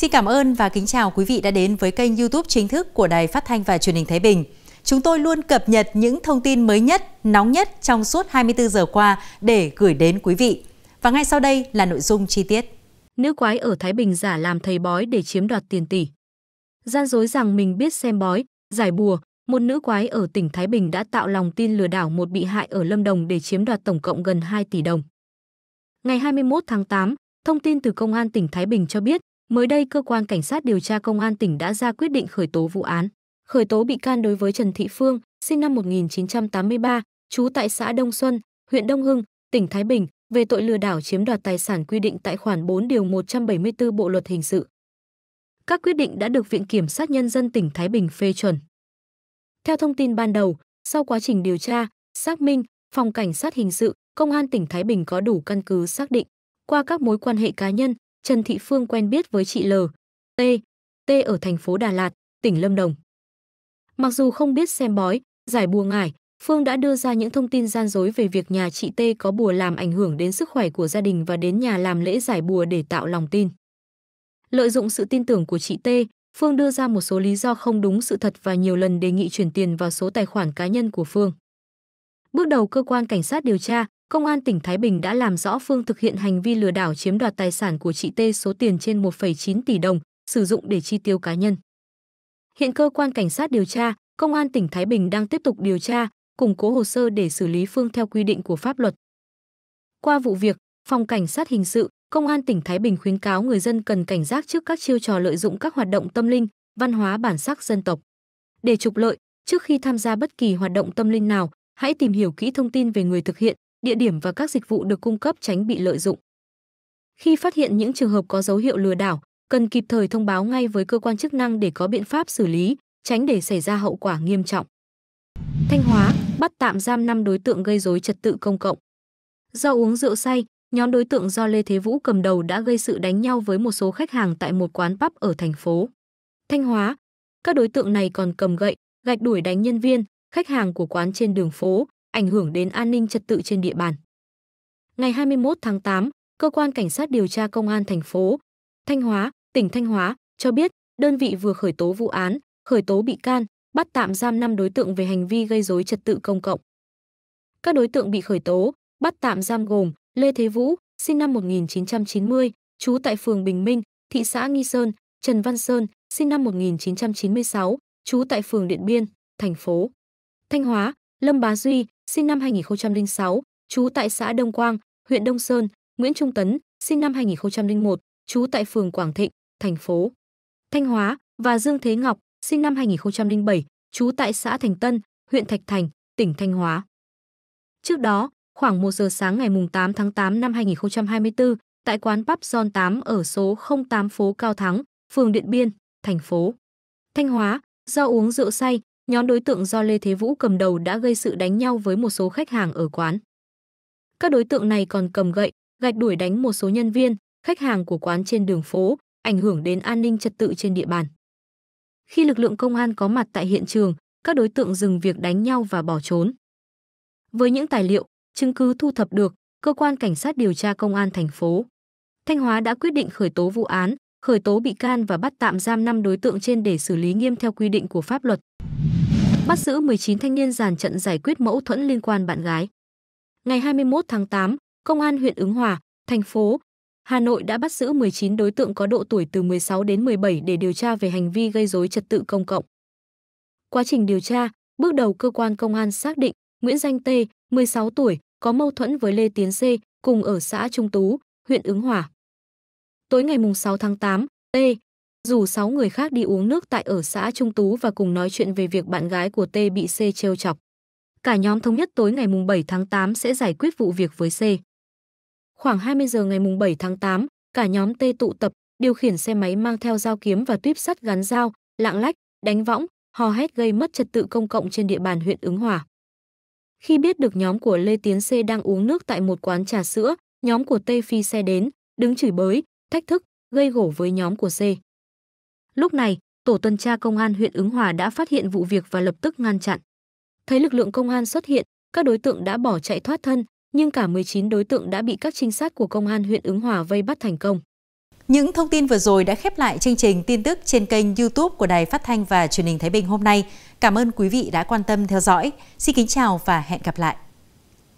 Xin cảm ơn và kính chào quý vị đã đến với kênh YouTube chính thức của Đài Phát thanh và Truyền hình Thái Bình. Chúng tôi luôn cập nhật những thông tin mới nhất, nóng nhất trong suốt 24 giờ qua để gửi đến quý vị. Và ngay sau đây là nội dung chi tiết. Nữ quái ở Thái Bình giả làm thầy bói để chiếm đoạt tiền tỷ. Gian dối rằng mình biết xem bói, giải bùa, một nữ quái ở tỉnh Thái Bình đã tạo lòng tin lừa đảo một bị hại ở Lâm Đồng để chiếm đoạt tổng cộng gần 2 tỷ đồng. Ngày 21 tháng 8, thông tin từ Công an tỉnh Thái Bình cho biết, Mới đây, cơ quan cảnh sát điều tra công an tỉnh đã ra quyết định khởi tố vụ án, khởi tố bị can đối với Trần Thị Phương, sinh năm 1983, trú tại xã Đông Xuân, huyện Đông Hưng, tỉnh Thái Bình, về tội lừa đảo chiếm đoạt tài sản quy định tại khoản 4 điều 174 Bộ luật hình sự. Các quyết định đã được Viện kiểm sát nhân dân tỉnh Thái Bình phê chuẩn. Theo thông tin ban đầu, sau quá trình điều tra, xác minh, phòng cảnh sát hình sự, công an tỉnh Thái Bình có đủ căn cứ xác định qua các mối quan hệ cá nhân, Trần Thị Phương quen biết với chị L. T. T ở thành phố Đà Lạt, tỉnh Lâm Đồng. Mặc dù không biết xem bói, giải bùa ngải, Phương đã đưa ra những thông tin gian dối về việc nhà chị T có bùa làm ảnh hưởng đến sức khỏe của gia đình và đến nhà làm lễ giải bùa để tạo lòng tin. Lợi dụng sự tin tưởng của chị T, Phương đưa ra một số lý do không đúng sự thật và nhiều lần đề nghị chuyển tiền vào số tài khoản cá nhân của Phương. Bước đầu cơ quan cảnh sát điều tra, Công an tỉnh Thái Bình đã làm rõ Phương thực hiện hành vi lừa đảo chiếm đoạt tài sản của chị T số tiền trên 1,9 tỷ đồng, sử dụng để chi tiêu cá nhân. Hiện cơ quan cảnh sát điều tra, Công an tỉnh Thái Bình đang tiếp tục điều tra, củng cố hồ sơ để xử lý Phương theo quy định của pháp luật. Qua vụ việc, Phòng Cảnh sát Hình sự, Công an tỉnh Thái Bình khuyến cáo người dân cần cảnh giác trước các chiêu trò lợi dụng các hoạt động tâm linh, văn hóa bản sắc dân tộc. Để trục lợi, trước khi tham gia bất kỳ hoạt động tâm linh nào, hãy tìm hiểu kỹ thông tin về người thực hiện, địa điểm và các dịch vụ được cung cấp tránh bị lợi dụng. Khi phát hiện những trường hợp có dấu hiệu lừa đảo, cần kịp thời thông báo ngay với cơ quan chức năng để có biện pháp xử lý, tránh để xảy ra hậu quả nghiêm trọng. Thanh Hóa bắt tạm giam 5 đối tượng gây rối trật tự công cộng. Do uống rượu say, nhóm đối tượng do Lê Thế Vũ cầm đầu đã gây sự đánh nhau với một số khách hàng tại một quán pub ở thành phố Thanh Hóa. Các đối tượng này còn cầm gậy, gạch đuổi đánh nhân viên, khách hàng của quán trên đường phố, ảnh hưởng đến an ninh trật tự trên địa bàn. Ngày 21 tháng 8, cơ quan cảnh sát điều tra công an thành phố Thanh Hóa, tỉnh Thanh Hóa cho biết đơn vị vừa khởi tố vụ án, khởi tố bị can, bắt tạm giam 5 đối tượng về hành vi gây rối trật tự công cộng. Các đối tượng bị khởi tố, bắt tạm giam gồm Lê Thế Vũ, sinh năm 1990, trú tại phường Bình Minh, thị xã Nghi Sơn, Trần Văn Sơn, sinh năm 1996, trú tại phường Điện Biên, thành phố Thanh Hóa, Lâm Bá Duy, sinh năm 2006, trú tại xã Đông Quang, huyện Đông Sơn, Nguyễn Trung Tấn, sinh năm 2001, trú tại phường Quảng Thịnh, thành phố Thanh Hóa và Dương Thế Ngọc, sinh năm 2007, trú tại xã Thành Tân, huyện Thạch Thành, tỉnh Thanh Hóa. Trước đó, khoảng 1 giờ sáng ngày 8 tháng 8 năm 2024, tại quán Pub John 8 ở số 08 phố Cao Thắng, phường Điện Biên, thành phố Thanh Hóa, do uống rượu say nhóm đối tượng do Lê Thế Vũ cầm đầu đã gây sự đánh nhau với một số khách hàng ở quán. Các đối tượng này còn cầm gậy, gạch đuổi đánh một số nhân viên, khách hàng của quán trên đường phố, ảnh hưởng đến an ninh trật tự trên địa bàn. Khi lực lượng công an có mặt tại hiện trường, các đối tượng dừng việc đánh nhau và bỏ trốn. Với những tài liệu, chứng cứ thu thập được, cơ quan cảnh sát điều tra công an thành phố Thanh Hóa đã quyết định khởi tố vụ án, khởi tố bị can và bắt tạm giam 5 đối tượng trên để xử lý nghiêm theo quy định của pháp luật bắt giữ 19 thanh niên giàn trận giải quyết mâu thuẫn liên quan bạn gái. Ngày 21 tháng 8, Công an huyện Ứng Hòa, thành phố Hà Nội đã bắt giữ 19 đối tượng có độ tuổi từ 16 đến 17 để điều tra về hành vi gây rối trật tự công cộng. Quá trình điều tra, bước đầu cơ quan công an xác định Nguyễn Danh tê 16 tuổi, có mâu thuẫn với Lê Tiến C, cùng ở xã Trung Tú, huyện Ứng Hòa. Tối ngày 6 tháng 8, T, dù 6 người khác đi uống nước tại ở xã Trung Tú và cùng nói chuyện về việc bạn gái của T bị C trêu chọc. Cả nhóm thống nhất tối ngày 7 tháng 8 sẽ giải quyết vụ việc với C. Khoảng 20 giờ ngày 7 tháng 8, cả nhóm T tụ tập, điều khiển xe máy mang theo dao kiếm và tuyếp sắt gắn dao, lạng lách, đánh võng, hò hét gây mất trật tự công cộng trên địa bàn huyện Ứng Hòa. Khi biết được nhóm của Lê Tiến C đang uống nước tại một quán trà sữa, nhóm của T phi xe đến, đứng chửi bới, thách thức, gây gổ với nhóm của C. Lúc này, tổ tuần tra công an huyện Ứng Hòa đã phát hiện vụ việc và lập tức ngăn chặn. Thấy lực lượng công an xuất hiện, các đối tượng đã bỏ chạy thoát thân, nhưng cả 19 đối tượng đã bị các trinh sát của công an huyện Ứng Hòa vây bắt thành công. Những thông tin vừa rồi đã khép lại chương trình tin tức trên kênh YouTube của Đài Phát thanh và Truyền hình Thái Bình hôm nay. Cảm ơn quý vị đã quan tâm theo dõi. Xin kính chào và hẹn gặp lại.